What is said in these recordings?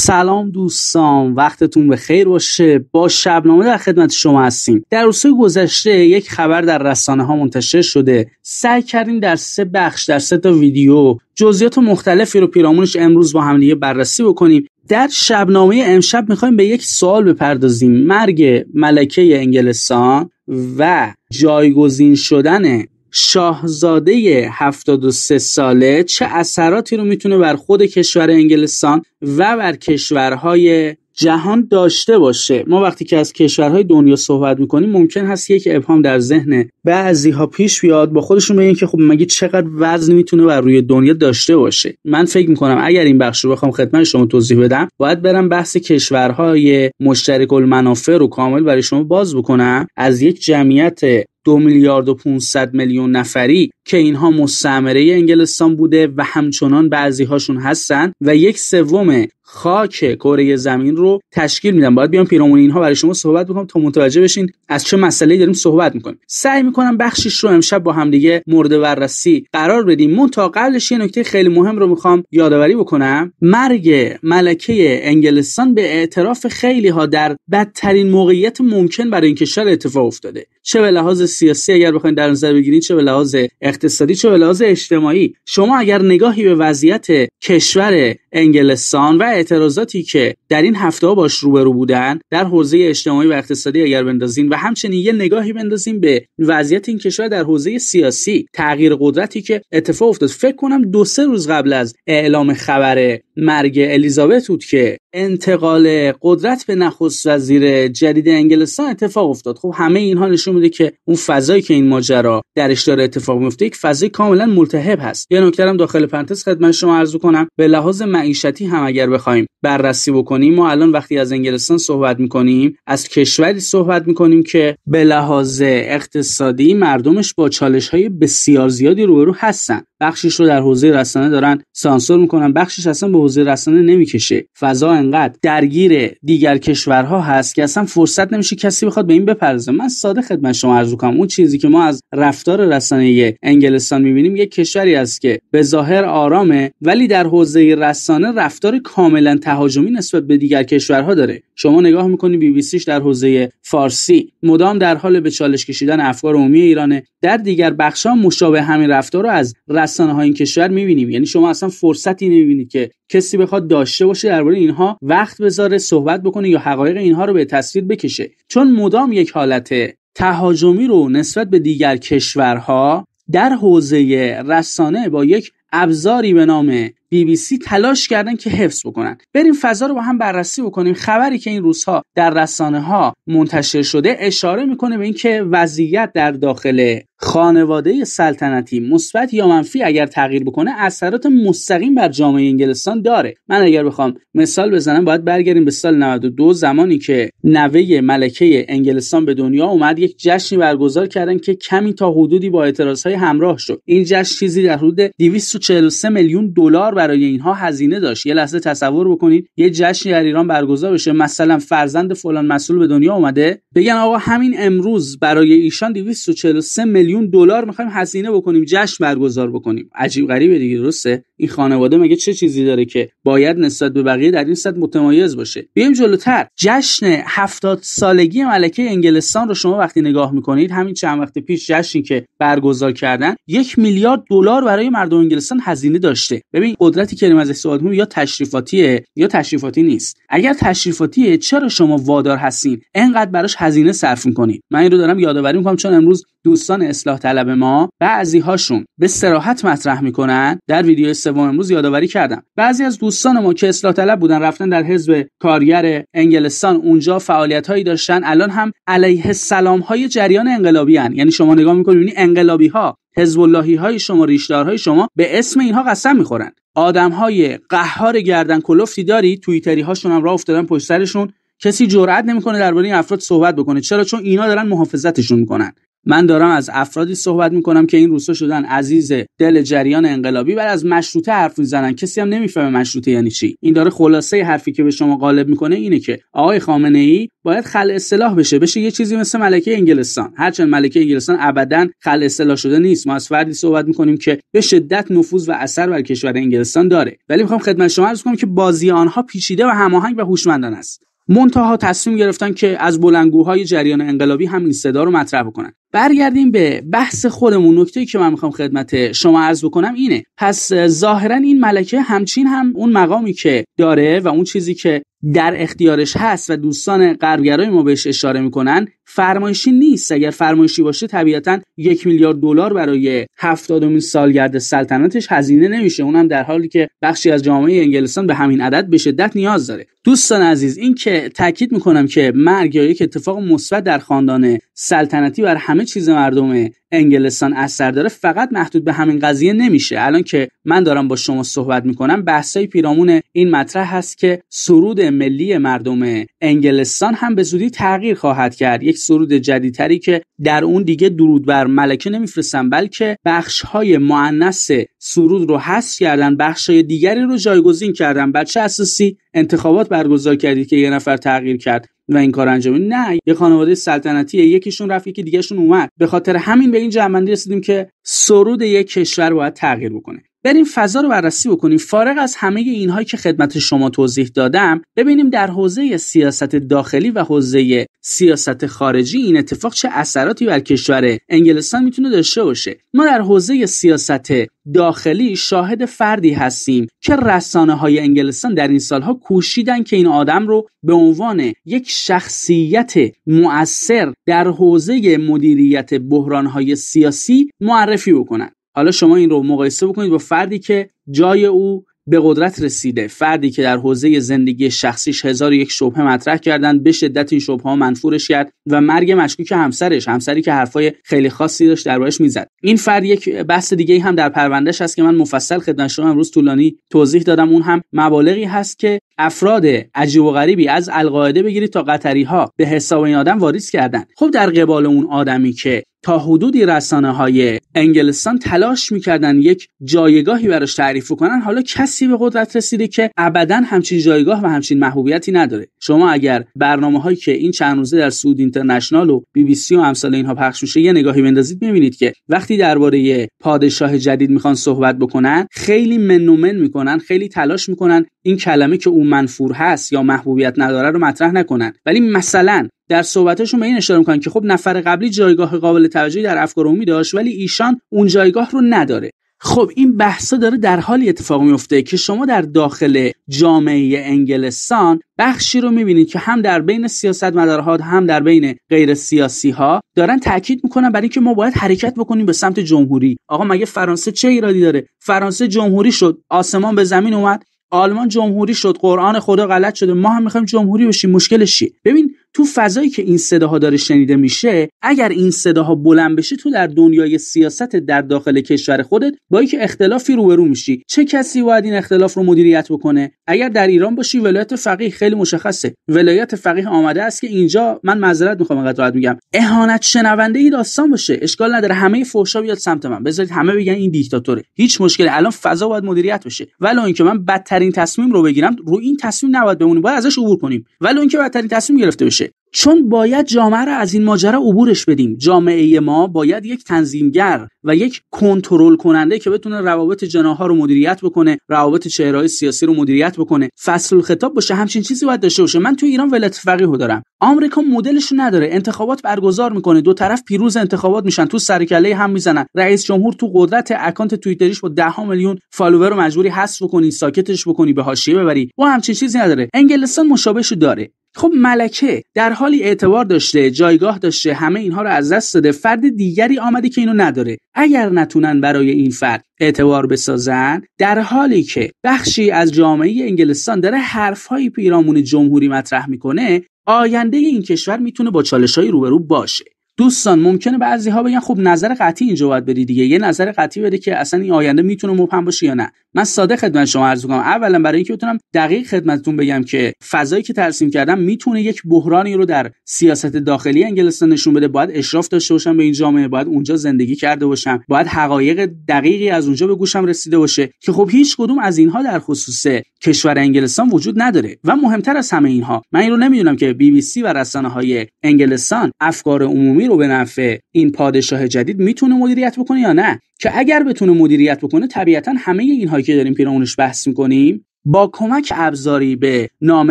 سلام دوستان وقتتون به خیر باشه با شبنامه در خدمت شما هستیم در روزهای گذشته یک خبر در رسانه ها منتشر شده سعی کردیم در سه بخش در سه تا ویدیو جزئیات مختلفی رو پیرامونش امروز با هم دیگه بررسی بکنیم در شبنامه امشب میخوایم به یک سوال بپردازیم مرگ ملکه انگلستان و جایگزین شدن شاهزاده 73 ساله چه اثراتی رو میتونه بر خود کشور انگلستان و بر کشورهای جهان داشته باشه ما وقتی که از کشورهای دنیا صحبت میکنیم ممکن هست یک ابهام در ذهن بعضی ها پیش بیاد با خودشون میگن که خب مگه چقدر وزن میتونه بر روی دنیا داشته باشه من فکر میکنم اگر این بخش رو بخوام خدمت شما توضیح بدم باید برم بحث کشورهای مشترک المنافع رو کامل برای شما باز بکنم از یک جمعیت دو میلیارد و 500 میلیون نفری که اینها مستعمره انگلستان بوده و همچنان بعضی هاشون هستن و یک سوم خاک کره زمین رو تشکیل میدن باید بیام پیرامون اینها برای شما صحبت بکنم تا متوجه بشین از چه مسئله داریم صحبت میکنیم سعی میکنم بخشش رو امشب با همدیگه مورد بررسی قرار بدیم من تا قبلش یه نکته خیلی مهم رو میخوام یادآوری بکنم مرگ ملکه انگلستان به اعتراف خیلی ها در بدترین موقعیت ممکن برای این کشور اتفاق افتاده چه به لحاظ سیاسی اگر بخواید در نظر بگیرید چه به لحاظ اقتصادی چه به لحاظ اجتماعی شما اگر نگاهی به وضعیت کشور انگلستان و اعتراضاتی که در این هفته ها باش روبرو بودن در حوزه اجتماعی و اقتصادی اگر بندازین و همچنین یه نگاهی بندازیم به وضعیت این کشور در حوزه سیاسی تغییر قدرتی که اتفاق افتاد فکر کنم دو سه روز قبل از اعلام خبر مرگ الیزابت بود که انتقال قدرت به نخست وزیر جدید انگلستان اتفاق افتاد خب همه اینها نشون میده که اون فضایی که این ماجرا درش داره اتفاق میفته یک فضای کاملا ملتهب هست یه نکته داخل پرانتز خدمت شما عرض کنم به لحاظ معیشتی هم اگر بخوایم بررسی بکنیم ما الان وقتی از انگلستان صحبت میکنیم از کشوری صحبت میکنیم که به لحاظ اقتصادی مردمش با چالش های بسیار زیادی روبرو هستن بخشش رو در حوزه رسانه دارن سانسور میکنن بخشش اصلا به حوزه رسانه نمیکشه فضا انقدر درگیر دیگر کشورها هست که اصلا فرصت نمیشه کسی بخواد به این بپردازه من ساده خدمت شما عرض کنم اون چیزی که ما از رفتار رسانه انگلستان میبینیم یک کشوری است که به ظاهر آرامه ولی در حوزه رسانه رفتار کاملا تهاجمی نسبت به دیگر کشورها داره شما نگاه میکنی بی بی سیش در حوزه فارسی مدام در حال به چالش کشیدن افکار عمومی ایرانه در دیگر بخش ها مشابه همین رفتار رو از رسانه های این کشور میبینیم یعنی شما اصلا فرصتی نمیبینید که کسی بخواد داشته باشه درباره اینها وقت بذاره صحبت بکنه یا حقایق اینها رو به تصویر بکشه چون مدام یک حالت تهاجمی رو نسبت به دیگر کشورها در حوزه رسانه با یک ابزاری به نام بی بی سی تلاش کردن که حفظ بکنن بریم فضا رو با هم بررسی بکنیم خبری که این روزها در رسانه ها منتشر شده اشاره میکنه به اینکه وضعیت در داخل خانواده سلطنتی مثبت یا منفی اگر تغییر بکنه اثرات مستقیم بر جامعه انگلستان داره من اگر بخوام مثال بزنم باید برگردیم به سال 92 زمانی که نوه ملکه انگلستان به دنیا اومد یک جشنی برگزار کردن که کمی تا حدودی با اعتراض همراه شد این جشن چیزی در حدود 243 میلیون دلار برای اینها هزینه داشت یه لحظه تصور بکنید یه جشنی در ایران برگزار بشه مثلا فرزند فلان مسئول به دنیا اومده بگن آقا همین امروز برای ایشان 243 میلیون دلار میخوایم هزینه بکنیم جشن برگزار بکنیم عجیب غریبه دیگه درسته این خانواده مگه چه چیزی داره که باید نسبت به بقیه در این صد متمایز باشه بیایم جلوتر جشن 70 سالگی ملکه انگلستان رو شما وقتی نگاه میکنید همین چند وقت پیش جشنی که برگزار کردن یک میلیارد دلار برای مردم انگلستان هزینه داشته ببین قدرتی که داریم یا تشریفاتیه یا تشریفاتی نیست اگر تشریفاتیه چرا شما وادار هستین انقدر براش هزینه صرف میکنید من این رو دارم یادآوری میکنم چون امروز دوستان اصلاح طلب ما بعضی هاشون به سراحت مطرح میکنن در ویدیو سوم امروز یادآوری کردم بعضی از دوستان ما که اصلاح طلب بودن رفتن در حزب کارگر انگلستان اونجا فعالیت هایی داشتن الان هم علیه سلام های جریان انقلابی هن. یعنی شما نگاه میکنید انقلابی ها حزب اللهی های شما ریشدارهای شما به اسم اینها قسم میخورن آدم های قهار گردن کلفتی داری توییتری هاشون هم راه افتادن پشت سرشون کسی جرئت نمیکنه درباره این افراد صحبت بکنه چرا چون اینا دارن محافظتشون میکنن من دارم از افرادی صحبت میکنم که این روسا شدن عزیز دل جریان انقلابی و از مشروطه حرف میزنن کسی هم نمیفهمه مشروطه یعنی چی این داره خلاصه حرفی که به شما غالب میکنه اینه که آقای خامنه ای باید خل اصلاح بشه بشه یه چیزی مثل ملکه انگلستان هرچند ملکه انگلستان ابدا خل اصلاح شده نیست ما از فردی صحبت میکنیم که به شدت نفوذ و اثر بر کشور انگلستان داره ولی میخوام خدمت شما عرض کنم که بازی آنها پیچیده و هماهنگ و هوشمندانه است منتها تصمیم گرفتن که از بلندگوهای جریان انقلابی هم صدا رو مطرح بکنن برگردیم به بحث خودمون نکته که من میخوام خدمت شما عرض بکنم اینه پس ظاهرا این ملکه همچین هم اون مقامی که داره و اون چیزی که در اختیارش هست و دوستان غربگرای ما بهش اشاره میکنن فرمایشی نیست اگر فرمایشی باشه طبیعتا یک میلیارد دلار برای هفتادمین سالگرد سلطنتش هزینه نمیشه اونم در حالی که بخشی از جامعه انگلستان به همین عدد به شدت نیاز داره دوستان عزیز این که تاکید میکنم که مرگ یا یک اتفاق مثبت در خاندان سلطنتی بر همه همه چیز مردم انگلستان اثر داره فقط محدود به همین قضیه نمیشه الان که من دارم با شما صحبت میکنم بحثای پیرامون این مطرح هست که سرود ملی مردم انگلستان هم به زودی تغییر خواهد کرد یک سرود جدیدتری که در اون دیگه درود بر ملکه نمیفرستن بلکه بخش های معنس سرود رو حذف کردن بخش های دیگری رو جایگزین کردن بچه اساسی انتخابات برگزار کردید که یه نفر تغییر کرد و این کار انجام نه یه خانواده سلطنتی یکیشون رفت یکی دیگهشون اومد به خاطر همین به این جنبندی رسیدیم که سرود یک کشور باید تغییر بکنه بریم فضا رو بررسی بکنیم فارغ از همه اینهایی که خدمت شما توضیح دادم ببینیم در حوزه سیاست داخلی و حوزه سیاست خارجی این اتفاق چه اثراتی بر کشور انگلستان میتونه داشته باشه ما در حوزه سیاست داخلی شاهد فردی هستیم که رسانه های انگلستان در این سالها کوشیدن که این آدم رو به عنوان یک شخصیت مؤثر در حوزه مدیریت بحران های سیاسی معرفی بکنن حالا شما این رو مقایسه بکنید با فردی که جای او به قدرت رسیده فردی که در حوزه زندگی شخصیش هزار یک شبه مطرح کردن به شدت این شبه ها منفورش کرد و مرگ مشکوک همسرش همسری که حرفای خیلی خاصی داشت دربارش میزد این فرد یک بحث دیگه هم در پروندهش هست که من مفصل خدمت شما امروز طولانی توضیح دادم اون هم مبالغی هست که افراد عجیب و غریبی از القاعده بگیرید تا قطری ها به حساب این آدم واریز کردن خب در قبال اون آدمی که تا حدودی رسانه های انگلستان تلاش میکردن یک جایگاهی براش تعریف کنن حالا کسی به قدرت رسیده که ابدا همچین جایگاه و همچین محبوبیتی نداره شما اگر برنامه هایی که این چند روزه در سود اینترنشنال و بی بی سی و امثال اینها پخش میشه یه نگاهی بندازید میبینید که وقتی درباره پادشاه جدید میخوان صحبت بکنن خیلی منومن میکنن خیلی تلاش میکنن این کلمه که منفور هست یا محبوبیت نداره رو مطرح نکنن ولی مثلا در صحبتشون به این اشاره میکنن که خب نفر قبلی جایگاه قابل توجهی در افکار عمومی داشت ولی ایشان اون جایگاه رو نداره خب این بحثا داره در حالی اتفاق میفته که شما در داخل جامعه انگلستان بخشی رو میبینید که هم در بین سیاست مدارها هم در بین غیر سیاسی ها دارن تاکید میکنن برای اینکه ما باید حرکت بکنیم به سمت جمهوری آقا مگه فرانسه چه ایرادی داره فرانسه جمهوری شد آسمان به زمین اومد آلمان جمهوری شد قرآن خدا غلط شده ما هم میخوایم جمهوری بشیم مشکلش چیه ببین تو فضایی که این صداها داره شنیده میشه اگر این صداها بلند بشه تو در دنیای سیاست در داخل کشور خودت با یک اختلافی روبرو میشی چه کسی باید این اختلاف رو مدیریت بکنه اگر در ایران باشی ولایت فقیه خیلی مشخصه ولایت فقیه آمده است که اینجا من معذرت میخوام انقدر راحت میگم اهانت شنونده ای داستان باشه اشکال نداره همه فحشا بیاد سمت من بذارید همه بگن این دیکتاتوره هیچ مشکلی الان فضا باید مدیریت بشه ولو اینکه من بدترین تصمیم رو بگیرم رو این تصمیم نباید بمونیم باید ازش عبور کنیم ولو اینکه بدترین تصمیم گرفته بشه چون باید جامعه را از این ماجرا عبورش بدیم جامعه ما باید یک تنظیمگر و یک کنترل کننده که بتونه روابط جناها رو مدیریت بکنه روابط چهرهای سیاسی رو مدیریت بکنه فصل خطاب باشه همچین چیزی باید داشته باشه من تو ایران ولایت فقیه دارم آمریکا مدلش نداره انتخابات برگزار میکنه دو طرف پیروز انتخابات میشن تو سرکله هم میزنن رئیس جمهور تو قدرت اکانت توییتریش با ده میلیون فالوور رو مجبوری حذف بکنی ساکتش بکنی به حاشیه ببری و همچین چیزی نداره انگلستان مشابهشو داره خب ملکه در حالی اعتبار داشته جایگاه داشته همه اینها رو از دست داده فرد دیگری آمده که اینو نداره اگر نتونن برای این فرد اعتبار بسازن در حالی که بخشی از جامعه انگلستان داره حرفهایی پیرامون جمهوری مطرح میکنه آینده این کشور میتونه با های روبرو باشه دوستان ممکنه بعضی ها بگن خب نظر قطعی اینجا باید بری دیگه یه نظر قطعی بده که اصلا این آینده میتونه مبهم باشه یا نه من ساده خدمت شما عرض کنم اولا برای اینکه بتونم دقیق خدمتتون بگم که فضایی که ترسیم کردم میتونه یک بحرانی رو در سیاست داخلی انگلستان نشون بده باید اشراف داشته باشم به این جامعه باید اونجا زندگی کرده باشم باید حقایق دقیقی از اونجا به گوشم رسیده باشه که خب هیچ کدوم از اینها در خصوص کشور انگلستان وجود نداره و مهمتر از همه اینها من این رو نمیدونم که بی بی سی و رسانه های انگلستان افکار عمومی رو به نفع این پادشاه جدید میتونه مدیریت بکنه یا نه که اگر بتونه مدیریت بکنه طبیعتا همه اینهایی که داریم پیرامونش بحث میکنیم با کمک ابزاری به نام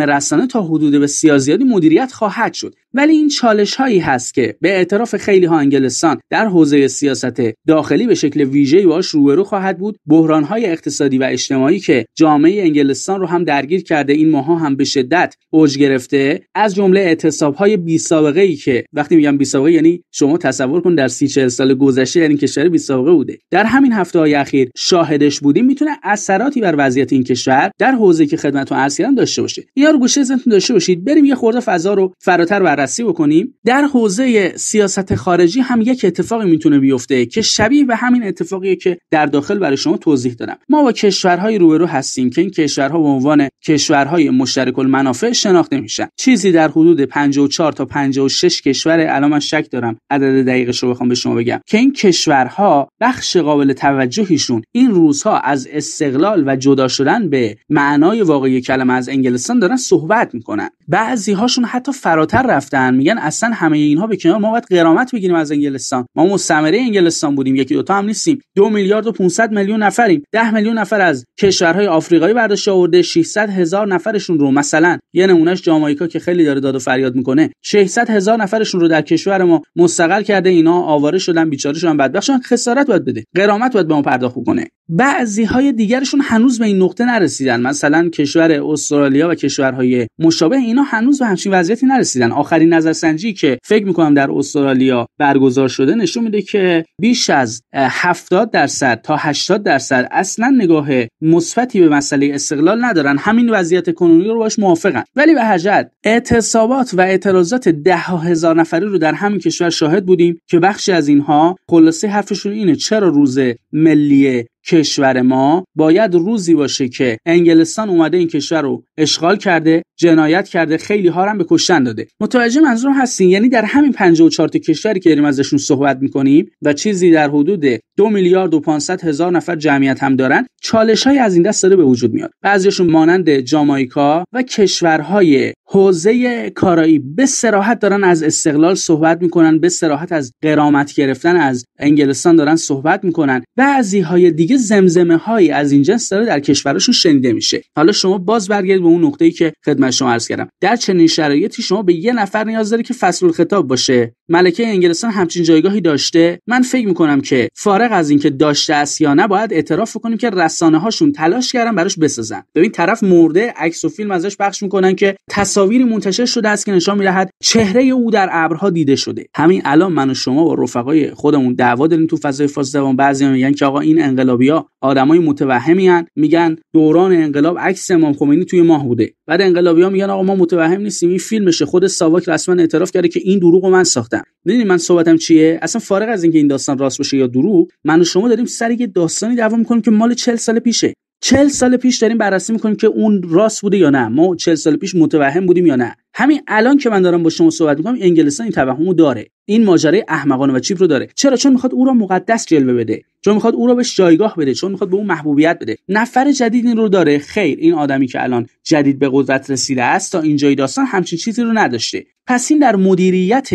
رسانه تا حدود بسیار زیادی مدیریت خواهد شد ولی این چالش هایی هست که به اعتراف خیلی ها انگلستان در حوزه سیاست داخلی به شکل ویژه‌ای باش روبرو خواهد بود بحران های اقتصادی و اجتماعی که جامعه انگلستان رو هم درگیر کرده این ماها هم به شدت اوج گرفته از جمله اعتصاب های بی سابقه ای که وقتی میگم بی سابقه یعنی شما تصور کن در 30 40 سال گذشته یعنی کشور بی سابقه بوده در همین هفته های اخیر شاهدش بودیم میتونه اثراتی بر وضعیت این کشور در حوزه که خدمتتون عرض داشته باشه یا رو گوشه ذهنتون داشته باشید بریم یه خورده فضا رو فراتر بر بررسی بکنیم در حوزه سیاست خارجی هم یک اتفاقی میتونه بیفته که شبیه به همین اتفاقیه که در داخل برای شما توضیح دادم ما با کشورهای روبرو هستیم که این کشورها به عنوان کشورهای مشترک المنافع شناخته میشن چیزی در حدود 54 تا 56 کشور الان من شک دارم عدد دقیقش رو بخوام به شما بگم که این کشورها بخش قابل توجهیشون این روزها از استقلال و جدا شدن به معنای واقعی کلمه از انگلستان دارن صحبت میکنن بعضی هاشون حتی فراتر رفتن میگن اصلا همه اینها به کنار ما باید قرامت بگیریم از انگلستان ما مستمره انگلستان بودیم یکی دوتا هم نیستیم دو میلیارد و 500 میلیون نفریم ده میلیون نفر از کشورهای آفریقایی برداشت آورده 600 هزار نفرشون رو مثلا یه نمونهش جامایکا که خیلی داره داد و فریاد میکنه 600 هزار نفرشون رو در کشور ما مستقل کرده اینا آواره شدن بیچاره شدن بدبخت خسارت باید بده قرامت باید به ما پرداخت کنه بعضی های دیگرشون هنوز به این نقطه نرسیدن مثلا کشور استرالیا و کشورهای مشابه اینا هنوز به همچین وضعیتی نرسیدن آخرین نظرسنجی که فکر میکنم در استرالیا برگزار شده نشون میده که بیش از 70 درصد تا 80 درصد اصلا نگاه مثبتی به مسئله استقلال ندارن همین وضعیت کنونی رو باش موافقن ولی به هر اعتصابات و اعتراضات ده هزار نفری رو در همین کشور شاهد بودیم که بخشی از اینها خلاصه حرفشون اینه چرا روز ملی کشور ما باید روزی باشه که انگلستان اومده این کشور رو اشغال کرده جنایت کرده خیلی ها هم به کشتن داده متوجه منظورم هستین یعنی در همین 54 تا کشوری که داریم ازشون صحبت میکنیم و چیزی در حدود دو میلیارد و 500 هزار نفر جمعیت هم دارن چالش های از این دست داره به وجود میاد بعضیشون مانند جامایکا و کشورهای حوزه کارایی به سراحت دارن از استقلال صحبت میکنن به سراحت از قرامت گرفتن از انگلستان دارن صحبت میکنن بعضی های دیگه زمزمه هایی از این جنس داره در کشورشون شنیده میشه حالا شما باز برگردید به اون نقطه ای که خدمت شما عرض کردم در چنین شرایطی شما به یه نفر نیاز داره که فصل خطاب باشه ملکه انگلستان همچین جایگاهی داشته من فکر میکنم که فارغ از اینکه داشته است یا نه باید اعتراف کنیم که رسانه هاشون تلاش کردن براش بسازن ببین طرف مرده عکس و فیلم ازش پخش میکنن که تصاویری منتشر شده است که نشان میدهد چهره او در ابرها دیده شده همین الان من و شما با رفقای خودمون دعوا داریم تو فضای بعضی بعضی میگن که آقا این انقلابیا آدمای متوهمی هن. میگن دوران انقلاب عکس امام خمینی توی ماه بوده بعد انقلابیا میگن آقا ما متوهم نیستیم این فیلمشه خود ساواک رسما اعتراف کرده که این دروغ من ساختم ببینید من صحبتم چیه اصلا فارغ از اینکه این داستان راست باشه یا دروغ من و شما داریم سر یه داستانی دعوا میکنیم که مال 40 سال پیشه چهل سال پیش داریم بررسی میکنیم که اون راست بوده یا نه ما چهل سال پیش متوهم بودیم یا نه همین الان که من دارم با شما صحبت میکنم انگلستان این توهمو داره این ماجرای احمقانه و چیپ رو داره چرا چون میخواد او را مقدس جلوه بده چون میخواد او را به جایگاه بده چون میخواد به اون محبوبیت بده نفر جدید این رو داره خیر این آدمی که الان جدید به قدرت رسیده است تا اینجای داستان همچین چیزی رو نداشته پس این در مدیریت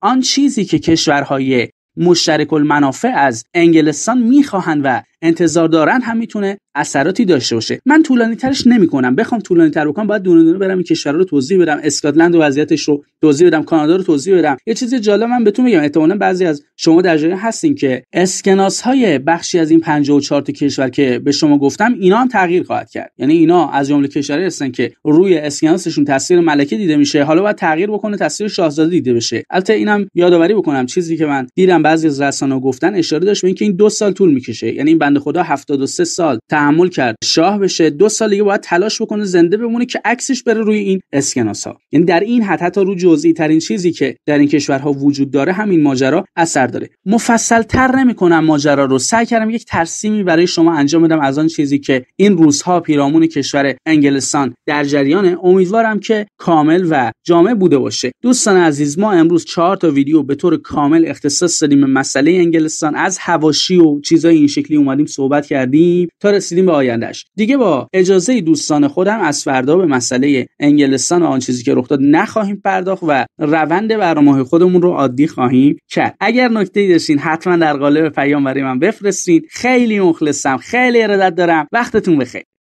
آن چیزی که کشورهای مشترک المنافع از انگلستان میخواهند و انتظار دارن هم میتونه اثراتی داشته باشه من طولانی ترش نمیکنم بخوام طولانی تر بکنم باید دونه دونه برم این کشور رو توضیح بدم اسکاتلند و وضعیتش رو توضیح بدم کانادا رو توضیح بدم یه چیز جالب من بهتون میگم احتمالا بعضی از شما در جایی هستین که اسکناس های بخشی از این 54 تا کشور که به شما گفتم اینا هم تغییر خواهد کرد یعنی اینا از جمله کشوری هستن که روی اسکناسشون تاثیر ملکه دیده میشه حالا باید تغییر بکنه تاثیر شاهزاده دیده بشه البته اینم یادآوری بکنم چیزی که من دیدم بعضی از رسانه‌ها گفتن اشاره داشت به اینکه این دو سال طول میکشه یعنی این بنده خدا 73 سال تحمل کرد شاه بشه دو سال دیگه باید تلاش بکنه زنده بمونه که عکسش بره روی این اسکناس ها یعنی در این حد حتی رو جزئی ترین چیزی که در این کشورها وجود داره همین ماجرا اثر داره مفصل تر کنم ماجرا رو سعی کردم یک ترسیمی برای شما انجام بدم از آن چیزی که این روزها پیرامون کشور انگلستان در جریانه امیدوارم که کامل و جامع بوده باشه دوستان عزیز ما امروز چهار تا ویدیو به طور کامل اختصاص دادیم مسئله انگلستان از حواشی و چیزای این شکلی اومده اومدیم صحبت کردیم تا رسیدیم به آیندهش دیگه با اجازه دوستان خودم از فردا به مسئله انگلستان و آن چیزی که رخ داد نخواهیم پرداخت و روند برنامه خودمون رو عادی خواهیم کرد اگر نکته داشتین حتما در قالب پیام برای من بفرستین خیلی مخلصم خیلی ارادت دارم وقتتون بخیر